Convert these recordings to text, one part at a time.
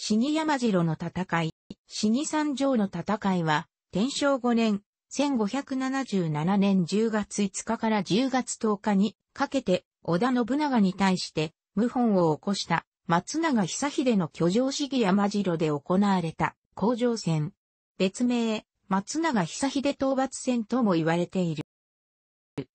死に山城の戦い、死に三条の戦いは、天正5年、1577年10月5日から10月10日にかけて、織田信長に対して、謀反を起こした松永久秀の居城死に山城で行われた工場戦。別名、松永久秀討伐戦とも言われている。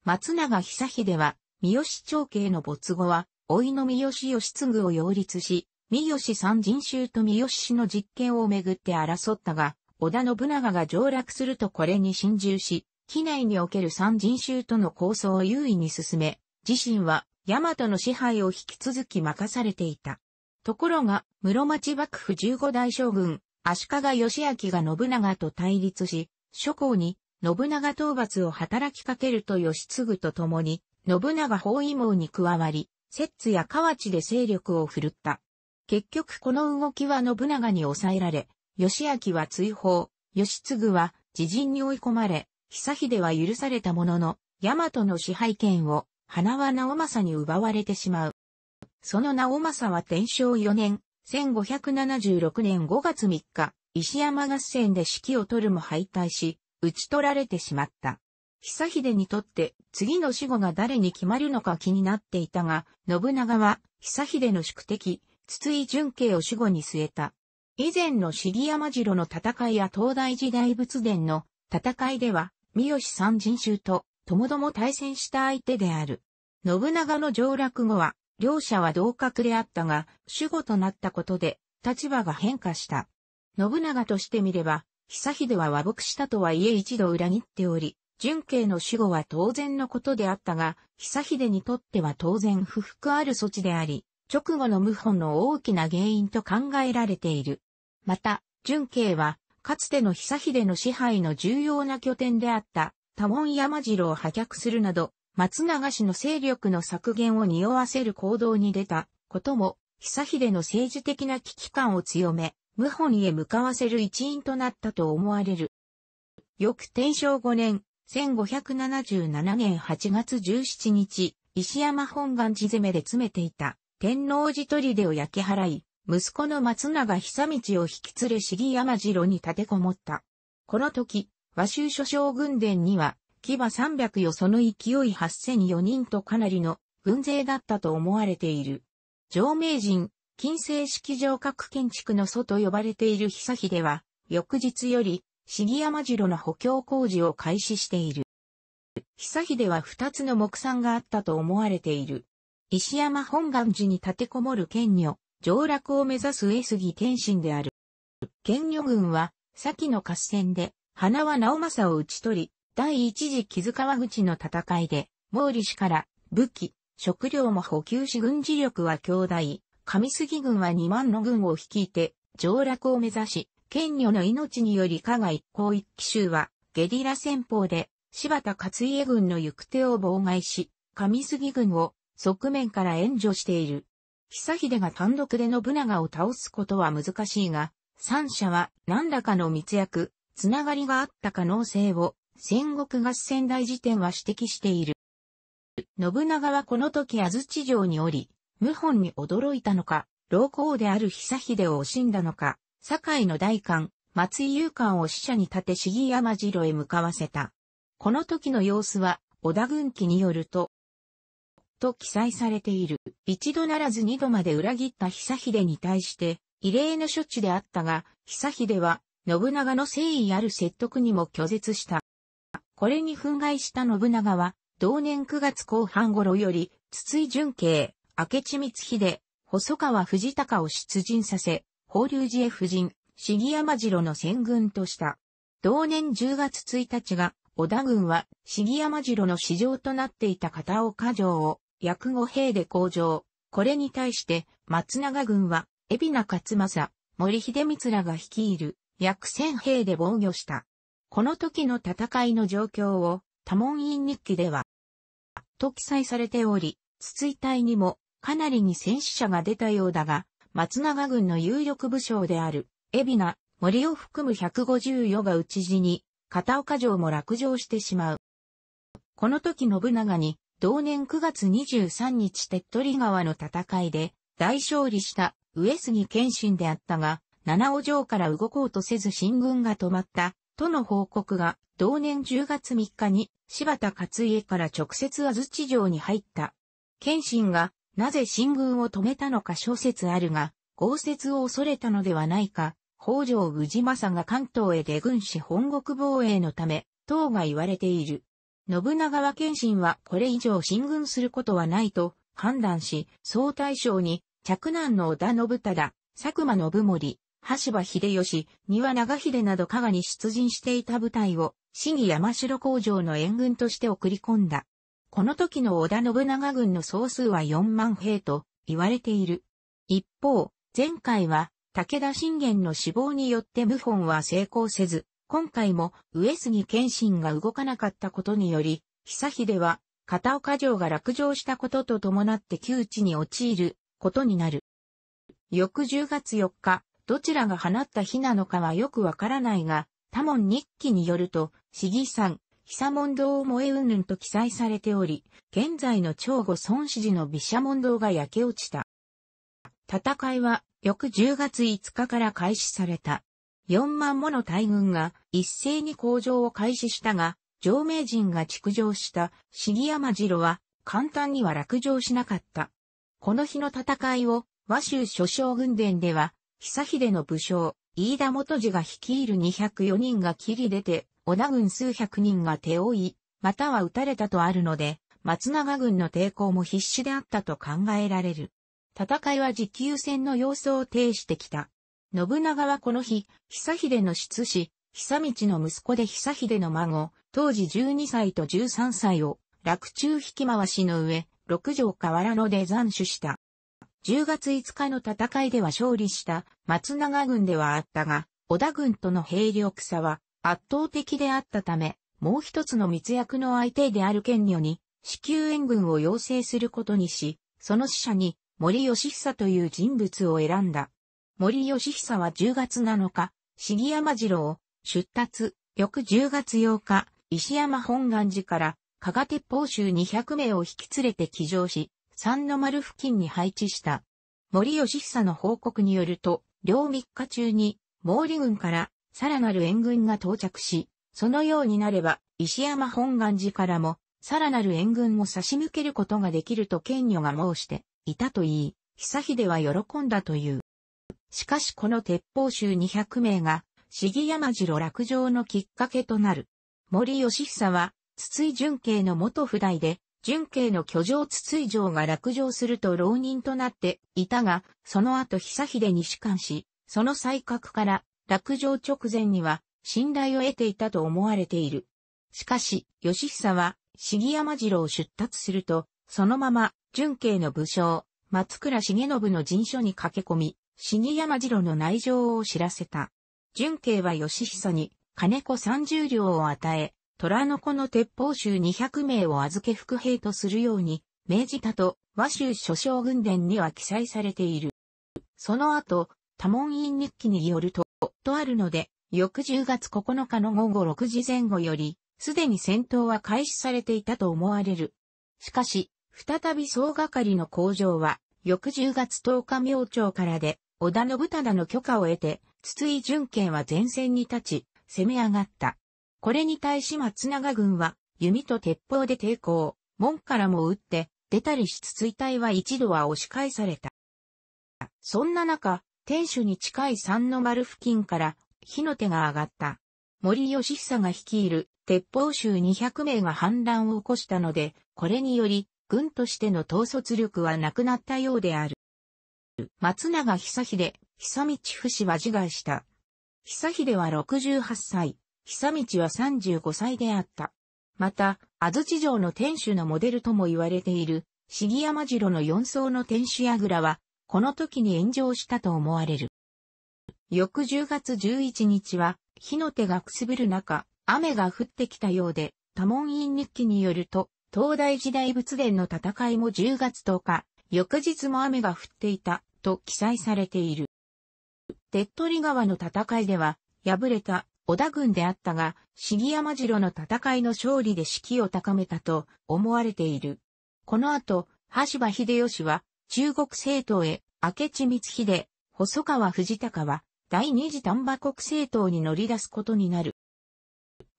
松永久秀は、三好長慶の没後は、老いの三好義継を擁立し、三好三人衆と三好氏の実権をめぐって争ったが、織田信長が上洛するとこれに心中し、機内における三人衆との構想を優位に進め、自身は大和の支配を引き続き任されていた。ところが、室町幕府15代将軍、足利義明が信長と対立し、諸侯に信長討伐を働きかけると義継と共に、信長包囲網に加わり、摂津や河内で勢力を振るった。結局この動きは信長に抑えられ、義明は追放、義継は自陣に追い込まれ、久秀は許されたものの、大和の支配権を、花は直政に奪われてしまう。その直政は天正4年、1576年5月3日、石山合戦で指揮を取るも敗退し、打ち取られてしまった。久秀にとって次の死後が誰に決まるのか気になっていたが、信長は久秀の宿敵、筒井純慶を守護に据えた。以前の尻山城の戦いや東大寺大仏殿の戦いでは、三好三人衆と、ともども対戦した相手である。信長の上落後は、両者は同格であったが、守護となったことで、立場が変化した。信長としてみれば、久秀は和睦したとはいえ一度裏切っており、純慶の守護は当然のことであったが、久秀にとっては当然不服ある措置であり、直後の謀反の大きな原因と考えられている。また、純慶は、かつての久秀の支配の重要な拠点であった、多門山城を破却するなど、松永氏の勢力の削減を匂わせる行動に出たことも、久秀の政治的な危機感を強め、謀反へ向かわせる一因となったと思われる。翌天正5年、1577年8月17日、石山本願寺攻めで詰めていた天王寺砦を焼き払い、息子の松永久道を引き連れ尻山城に立てこもった。この時、和州諸将軍殿には、騎馬三百よその勢い八千四人とかなりの軍勢だったと思われている。上名人、金星式城郭建築の祖と呼ばれている久秀は、翌日より、杉山城の補強工事を開始している。久秀は二つの木山があったと思われている。石山本願寺に立てこもる剣女、上洛を目指す上杉謙信である。剣女軍は、先の合戦で、花輪直政を討ち取り、第一次木津川口の戦いで、毛利氏から武器、食料も補給し軍事力は強大、上杉軍は2万の軍を率いて、上洛を目指し、剣女の命により加賀一向一騎衆は、ゲリラ戦法で、柴田勝家軍の行く手を妨害し、上杉軍を側面から援助している。久秀が単独で信長を倒すことは難しいが、三者は何らかの密約、つながりがあった可能性を戦国合戦大辞典は指摘している。信長はこの時安土城におり、謀反に驚いたのか、老公である久秀を惜しんだのか、堺の大官、松井勇官を死者に立て市山城へ向かわせた。この時の様子は、織田軍記によると、と記載されている。一度ならず二度まで裏切った久秀に対して、異例の処置であったが、久秀は、信長の誠意ある説得にも拒絶した。これに憤慨した信長は、同年9月後半頃より、筒井淳慶、明智光秀、細川藤隆を出陣させ、法隆寺へ夫人、杉山城の戦軍とした。同年10月1日が、織田軍は、杉山城の市場となっていた片岡城を、約五兵で向上。これに対して、松永軍は、海老名勝正、森秀光らが率いる、約千兵で防御した。この時の戦いの状況を、多門院日記では、と記載されており、筒井隊にも、かなりに戦死者が出たようだが、松永軍の有力武将である、海老名、森を含む1 5余が討ち死に、片岡城も落城してしまう。この時信長に、同年9月23日手っ取り川の戦いで大勝利した上杉謙信であったが、七尾城から動こうとせず進軍が止まったとの報告が同年10月3日に柴田勝家から直接安土城に入った。謙信がなぜ進軍を止めたのか諸説あるが、豪雪を恐れたのではないか、北条氏政が関東へ出軍し本国防衛のため、等が言われている。信長は謙信はこれ以上進軍することはないと判断し、総大将に、嫡男の織田信忠、佐久間信盛、橋場秀吉、丹羽長秀など加賀に出陣していた部隊を、市議山城工場の援軍として送り込んだ。この時の織田信長軍の総数は4万兵と言われている。一方、前回は武田信玄の死亡によって謀反は成功せず、今回も上杉謙信が動かなかったことにより、久秀は片岡城が落城したことと伴って窮地に陥ることになる。翌10月4日、どちらが放った火なのかはよくわからないが、多門日記によると、市議山、久門堂を燃えうんぬんと記載されており、現在の長後孫子寺の毘沙門堂が焼け落ちた。戦いは翌10月5日から開始された。4万もの大軍が一斉に工場を開始したが、上名人が築城した杉山郎は簡単には落城しなかった。この日の戦いを和州諸将軍伝では、久秀の武将、飯田元次が率いる204人が切り出て、織田軍数百人が手負い、または撃たれたとあるので、松永軍の抵抗も必死であったと考えられる。戦いは持久戦の様相を呈してきた。信長はこの日、久秀の出子、久道の息子で久秀の孫、当時12歳と13歳を、落中引き回しの上、六条河原野で斬首した。10月5日の戦いでは勝利した松永軍ではあったが、織田軍との兵力差は圧倒的であったため、もう一つの密約の相手である県女に、至急援軍を要請することにし、その使者に森義久という人物を選んだ。森義久は10月7日、杉山次郎、出立、翌10月8日、石山本願寺から、加賀鉄砲州200名を引き連れて起乗し、三の丸付近に配置した。森義久の報告によると、両3日中に、毛利軍から、さらなる援軍が到着し、そのようになれば、石山本願寺からも、さらなる援軍を差し向けることができると権女が申していたといい、久秀は喜んだという。しかしこの鉄砲集200名が、市議山城落城のきっかけとなる。森義久は、筒井純慶の元不代で、純慶の居城筒井城が落城すると浪人となっていたが、その後久秀に仕官し、その才覚から落城直前には信頼を得ていたと思われている。しかし、義久は、市議山城を出立すると、そのまま、純慶の武将、松倉重信の陣所に駆け込み、死に山城の内情を知らせた。純慶は義久に金子三十両を与え、虎の子の鉄砲衆二百名を預け副兵とするように命じたと和州諸将軍伝には記載されている。その後、多門院日記によると、とあるので、翌10月9日の午後6時前後より、すでに戦闘は開始されていたと思われる。しかし、再び総掛かりの工場は、翌10月10日明朝からで、織田信忠の許可を得て、筒井淳賢は前線に立ち、攻め上がった。これに対し松永軍は、弓と鉄砲で抵抗、門からも撃って、出たりし筒井隊は一度は押し返された。そんな中、天守に近い三の丸付近から火の手が上がった。森義久が率いる鉄砲衆200名が反乱を起こしたので、これにより、軍としての統率力はなくなったようである。松永久秀、久道不死は自害した。久秀は68歳、久道は35歳であった。また、安土城の天守のモデルとも言われている、杉山城の4層の天守櫓は、この時に炎上したと思われる。翌10月11日は、火の手がくすぶる中、雨が降ってきたようで、多門院日記によると、東大時代仏殿の戦いも10月10日、翌日も雨が降っていたと記載されている。手っ取り川の戦いでは、敗れた織田軍であったが、杉山城の戦いの勝利で士気を高めたと思われている。この後、橋場秀吉は中国政党へ明智光秀、細川藤高は第二次丹波国政党に乗り出すことになる。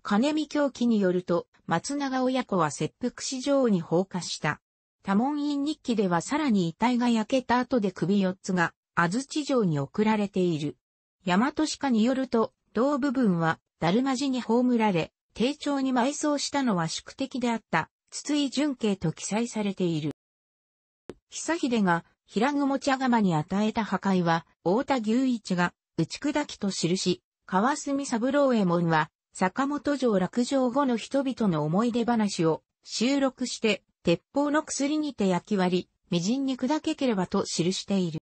金見狂気によると、松永親子は切腹市場に放火した。多門院日記ではさらに遺体が焼けた後で首4つが安土城に送られている。大和鹿によると、胴部分は、だるま寺に葬られ、丁重に埋葬したのは宿敵であった、筒井純慶と記載されている。久秀が、平雲茶釜に与えた破壊は、大田牛一が、打ち砕きと記し、川澄三郎右衛門は、坂本城落城後の人々の思い出話を収録して鉄砲の薬にて焼き割り、微塵に砕けければと記している。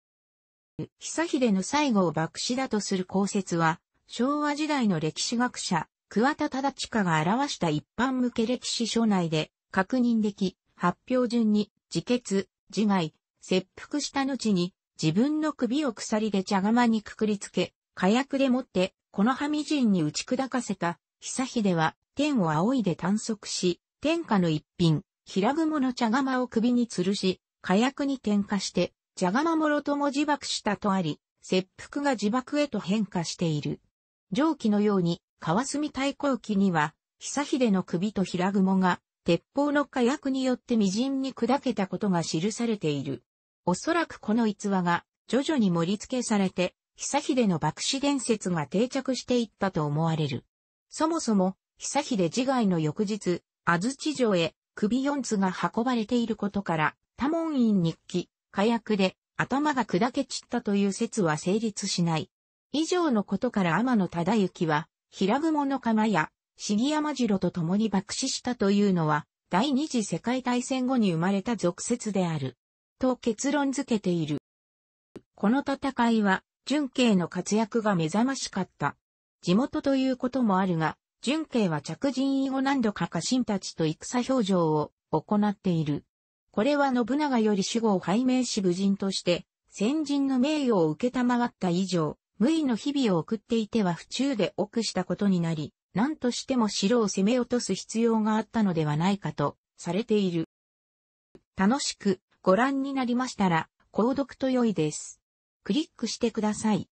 久秀の最後を爆死だとする公説は、昭和時代の歴史学者、桑田忠親が表した一般向け歴史書内で確認でき、発表順に自決、自害、切腹した後に自分の首を鎖で茶釜にくくりつけ、火薬でもってこの葉微人に打ち砕かせた久秀は天を仰いで探索し、天下の一品、平蛛の茶釜を首に吊るし、火薬に点火して、茶釜もろとも自爆したとあり、切腹が自爆へと変化している。上記のように、川澄太鼓機には、久秀の首と平雲が、鉄砲の火薬によって微塵に砕けたことが記されている。おそらくこの逸話が、徐々に盛り付けされて、久秀の爆死伝説が定着していったと思われる。そもそも、久秀自害の翌日、安土城へ首四つが運ばれていることから、多門院日記、火薬で頭が砕け散ったという説は成立しない。以上のことから天野忠之は、平雲の釜や、杉山城と共に爆死したというのは、第二次世界大戦後に生まれた俗説である。と結論付けている。この戦いは、純慶の活躍が目覚ましかった。地元ということもあるが、純慶は着陣以後何度か家臣たちと戦表情を行っている。これは信長より死後を拝命し武人として、先人の名誉を受けたまわった以上、無為の日々を送っていては不中で臆したことになり、何としても城を攻め落とす必要があったのではないかと、されている。楽しくご覧になりましたら、購読と良いです。クリックしてください。